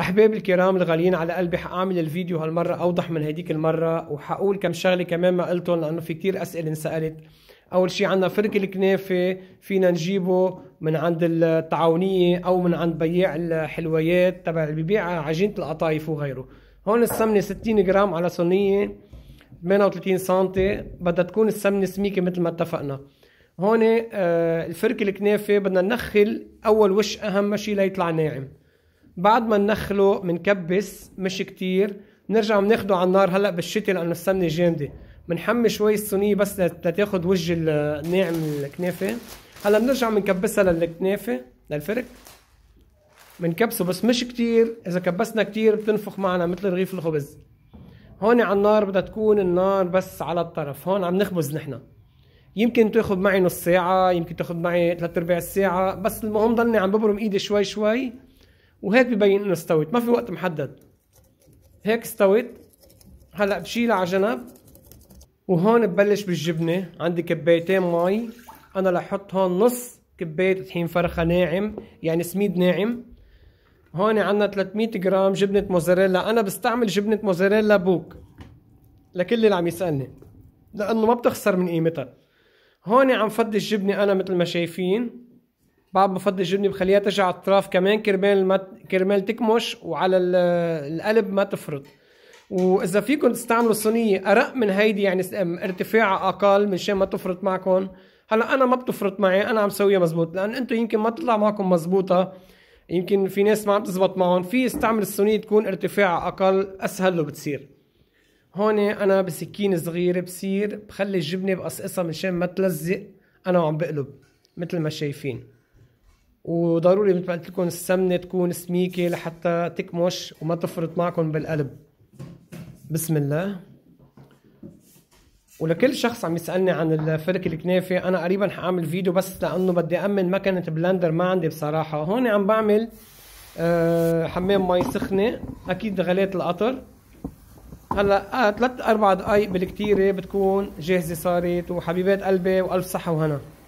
احبابي الكرام الغاليين على قلبي حاعمل الفيديو هالمره اوضح من هديك المره وحقول كم شغله كمان ما قلتهم لانه في كتير اسئله انسالت اول شيء عندنا فرك الكنافه فينا نجيبه من عند التعاونيه او من عند بياع الحلويات تبع اللي ببيع عجينه القطايف وغيره هون السمنه 60 جرام على صينيه 38 سم بدها تكون السمنه سميكه مثل ما اتفقنا هون آه، الفرك الكنافه بدنا ننخل اول وش اهم شيء ليطلع ناعم بعد ما ننخله بنكبس مش كتير بنرجع بناخده على النار هلا بالشتاء لانه السمنه جامده بنحمي شوي الصينيه بس لتاخد وجه الناعم الكنافه هلا بنرجع بنكبسها للكنافه للفرك بنكبسه بس مش كتير اذا كبسنا كتير بتنفخ معنا مثل رغيف الخبز هون على النار بدها تكون النار بس على الطرف هون عم نخبز نحن يمكن تاخذ معي نص ساعة يمكن تاخذ معي ثلاث ارباع الساعة بس المهم ضلني عم ببرم ايدي شوي شوي وهيك ببين انه استوت ما في وقت محدد هيك استوت هلا بشيلها على جنب وهون ببلش بالجبنه عندي كبايتين مي انا لحط هون نص كبايه طحين فرخه ناعم يعني سميد ناعم هون عندنا 300 جرام جبنه موزاريلا انا بستعمل جبنه موزاريلا بوك لكل اللي عم يسالني لانه ما بتخسر من قيمتها هون عم فضي الجبنه انا مثل ما شايفين بعد بفضي الجبنه بخليها ترجع على الطراف كمان كرمال ما كرمال تكمش وعلى القلب ما تفرط واذا فيكم تستعملوا صينيه ارق من هيدي يعني ارتفاعها اقل مشان ما تفرط معكم هلا انا ما بتفرط معي انا عم سويها مزبوط لان انتم يمكن ما تطلع معكم مزبوطه يمكن في ناس ما عم تزبط معهم في استعمل الصينيه تكون ارتفاعها اقل اسهل له بتصير هون انا بسكين صغيره بصير بخلي الجبنه بقصقصها مشان ما تلزق انا وعم بقلب مثل ما شايفين وضروري مثل ما قلت لكم السمنه تكون سميكه لحتى تكمش وما تفرط معكم بالقلب بسم الله ولكل شخص عم يسالني عن الفرك الكنافه انا قريبا حاعمل فيديو بس لانه بدي امن مكنه بلندر ما عندي بصراحه هون عم بعمل آه، حمام مي سخنه اكيد غليت القطر هلا ثلاث آه، اربع دقائق بالكتيره بتكون جاهزه صارت وحبيبات قلبي والف صحه وهنا